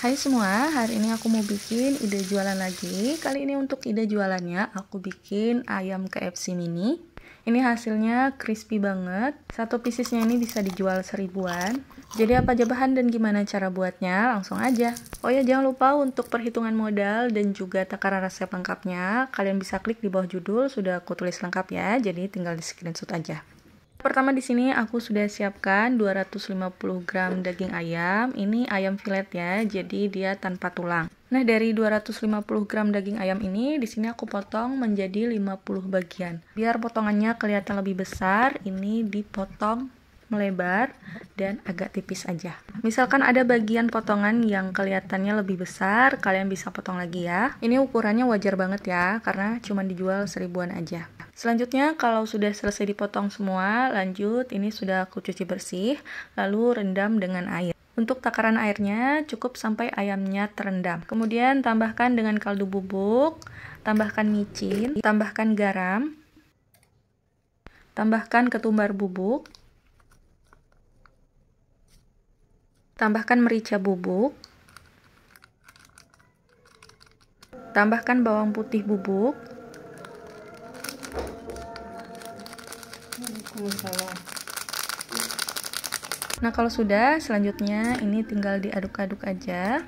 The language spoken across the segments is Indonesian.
Hai semua, hari ini aku mau bikin ide jualan lagi. Kali ini untuk ide jualannya aku bikin ayam KFC mini. Ini hasilnya crispy banget. Satu piecesnya ini bisa dijual seribuan. Jadi apa aja bahan dan gimana cara buatnya? Langsung aja. Oh ya jangan lupa untuk perhitungan modal dan juga takaran resep lengkapnya. Kalian bisa klik di bawah judul, sudah aku tulis lengkap ya. Jadi tinggal di screenshot aja. Pertama di sini aku sudah siapkan 250 gram daging ayam. Ini ayam filet ya, jadi dia tanpa tulang. Nah, dari 250 gram daging ayam ini di sini aku potong menjadi 50 bagian. Biar potongannya kelihatan lebih besar, ini dipotong melebar dan agak tipis aja. Misalkan ada bagian potongan yang kelihatannya lebih besar, kalian bisa potong lagi ya. Ini ukurannya wajar banget ya, karena cuma dijual seribuan aja. Selanjutnya, kalau sudah selesai dipotong semua, lanjut ini sudah aku cuci bersih, lalu rendam dengan air. Untuk takaran airnya cukup sampai ayamnya terendam. Kemudian tambahkan dengan kaldu bubuk, tambahkan micin, tambahkan garam, tambahkan ketumbar bubuk, Tambahkan merica bubuk. Tambahkan bawang putih bubuk. Nah kalau sudah selanjutnya ini tinggal diaduk-aduk aja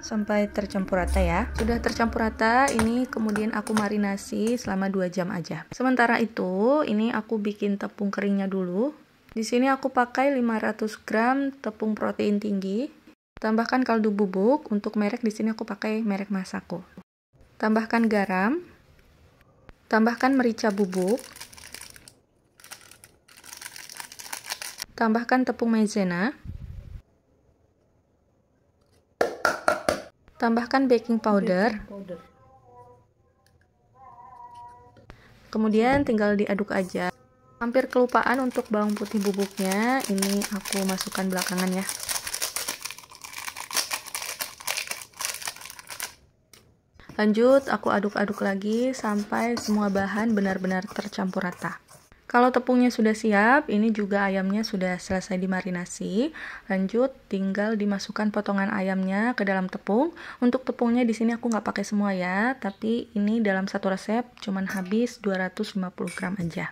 sampai tercampur rata ya. Sudah tercampur rata, ini kemudian aku marinasi selama 2 jam aja. Sementara itu, ini aku bikin tepung keringnya dulu. Di sini aku pakai 500 gram tepung protein tinggi. Tambahkan kaldu bubuk, untuk merek di sini aku pakai merek Masako. Tambahkan garam. Tambahkan merica bubuk. Tambahkan tepung maizena. Tambahkan baking powder. Kemudian tinggal diaduk aja hampir kelupaan untuk bawang putih bubuknya ini aku masukkan belakangan ya lanjut aku aduk-aduk lagi sampai semua bahan benar-benar tercampur rata kalau tepungnya sudah siap, ini juga ayamnya sudah selesai dimarinasi. Lanjut, tinggal dimasukkan potongan ayamnya ke dalam tepung. Untuk tepungnya di sini aku nggak pakai semua ya, tapi ini dalam satu resep cuman habis 250 gram aja.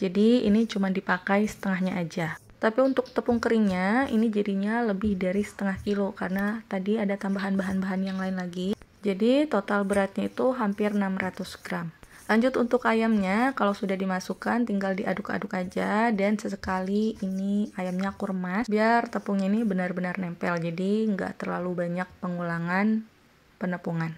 Jadi ini cuma dipakai setengahnya aja. Tapi untuk tepung keringnya ini jadinya lebih dari setengah kilo karena tadi ada tambahan bahan-bahan yang lain lagi. Jadi total beratnya itu hampir 600 gram. Lanjut untuk ayamnya, kalau sudah dimasukkan tinggal diaduk-aduk aja dan sesekali ini ayamnya aku biar tepungnya ini benar-benar nempel jadi nggak terlalu banyak pengulangan penepungan.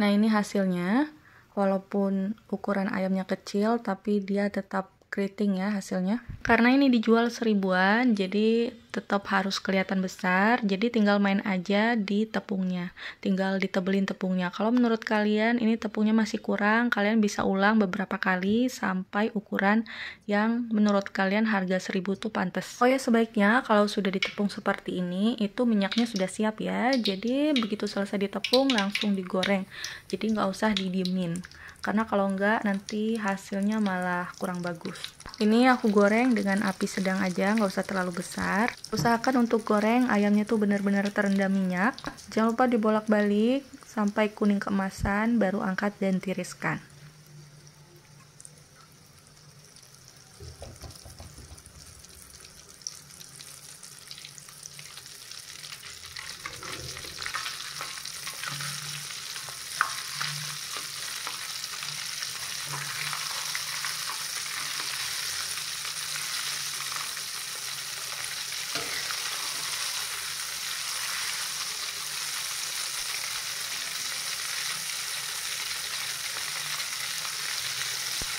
Nah, ini hasilnya. Walaupun ukuran ayamnya kecil, tapi dia tetap keriting ya hasilnya. Karena ini dijual seribuan, jadi tetap harus kelihatan besar jadi tinggal main aja di tepungnya tinggal ditebelin tepungnya kalau menurut kalian ini tepungnya masih kurang kalian bisa ulang beberapa kali sampai ukuran yang menurut kalian harga 1000 tuh pantas oh ya sebaiknya kalau sudah ditepung seperti ini itu minyaknya sudah siap ya jadi begitu selesai ditepung langsung digoreng jadi nggak usah didiemin karena kalau enggak nanti hasilnya malah kurang bagus ini aku goreng dengan api sedang aja nggak usah terlalu besar usahakan untuk goreng ayamnya tuh benar-benar terendam minyak jangan lupa dibolak-balik sampai kuning keemasan baru angkat dan tiriskan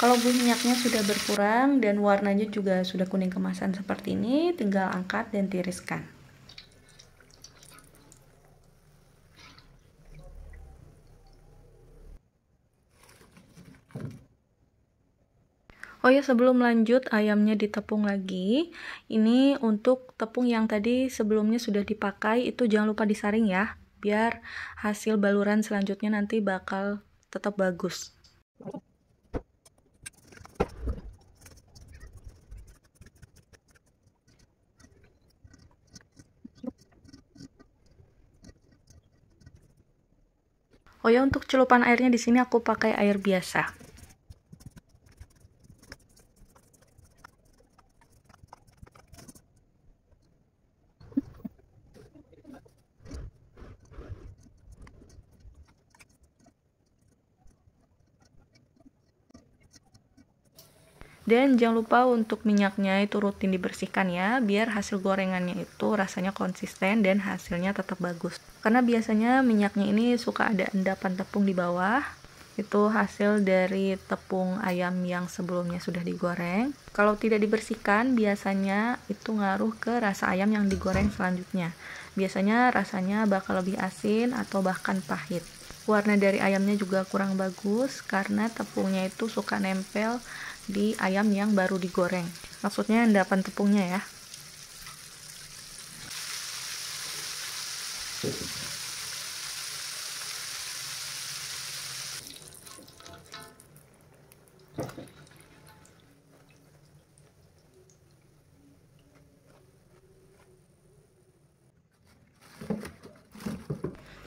Kalau minyaknya sudah berkurang dan warnanya juga sudah kuning kemasan seperti ini, tinggal angkat dan tiriskan. Oh ya sebelum lanjut ayamnya ditepung lagi Ini untuk tepung yang tadi sebelumnya sudah dipakai itu jangan lupa disaring ya Biar hasil baluran selanjutnya nanti bakal tetap bagus Oh ya untuk celupan airnya di sini aku pakai air biasa. Dan jangan lupa untuk minyaknya itu rutin dibersihkan ya, biar hasil gorengannya itu rasanya konsisten dan hasilnya tetap bagus karena biasanya minyaknya ini suka ada endapan tepung di bawah itu hasil dari tepung ayam yang sebelumnya sudah digoreng kalau tidak dibersihkan biasanya itu ngaruh ke rasa ayam yang digoreng selanjutnya biasanya rasanya bakal lebih asin atau bahkan pahit warna dari ayamnya juga kurang bagus karena tepungnya itu suka nempel di ayam yang baru digoreng maksudnya endapan tepungnya ya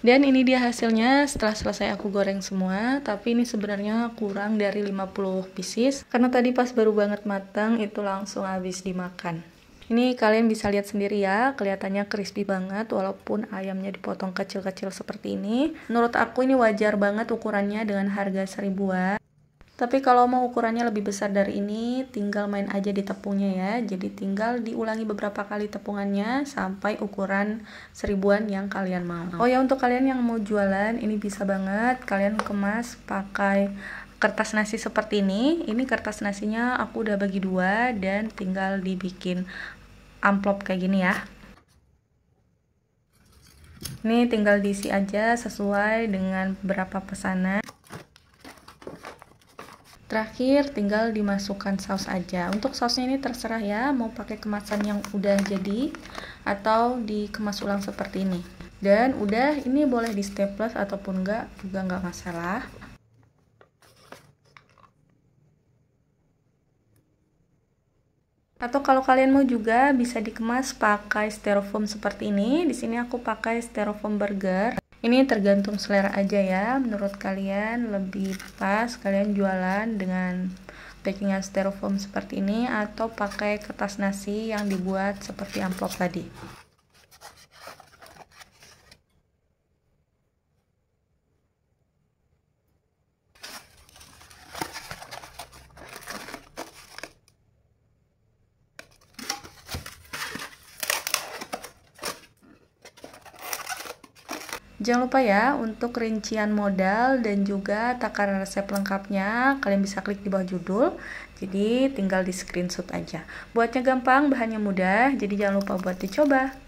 Dan ini dia hasilnya setelah selesai aku goreng semua, tapi ini sebenarnya kurang dari 50 pieces karena tadi pas baru banget matang itu langsung habis dimakan. Ini kalian bisa lihat sendiri ya, kelihatannya crispy banget walaupun ayamnya dipotong kecil-kecil seperti ini. Menurut aku ini wajar banget ukurannya dengan harga seribuan. Tapi kalau mau ukurannya lebih besar dari ini, tinggal main aja di tepungnya ya. Jadi tinggal diulangi beberapa kali tepungannya sampai ukuran seribuan yang kalian mau. Oh ya untuk kalian yang mau jualan, ini bisa banget kalian kemas pakai kertas nasi seperti ini ini kertas nasinya aku udah bagi dua dan tinggal dibikin amplop kayak gini ya ini tinggal diisi aja sesuai dengan berapa pesanan terakhir tinggal dimasukkan saus aja untuk sausnya ini terserah ya mau pakai kemasan yang udah jadi atau dikemas ulang seperti ini dan udah ini boleh di staples ataupun enggak juga enggak masalah Atau kalau kalian mau juga bisa dikemas pakai styrofoam seperti ini. Di sini aku pakai styrofoam burger. Ini tergantung selera aja ya. Menurut kalian lebih pas kalian jualan dengan packingan styrofoam seperti ini atau pakai kertas nasi yang dibuat seperti amplop tadi. Jangan lupa ya untuk rincian modal dan juga takaran resep lengkapnya kalian bisa klik di bawah judul. Jadi tinggal di screenshot aja. Buatnya gampang, bahannya mudah, jadi jangan lupa buat dicoba.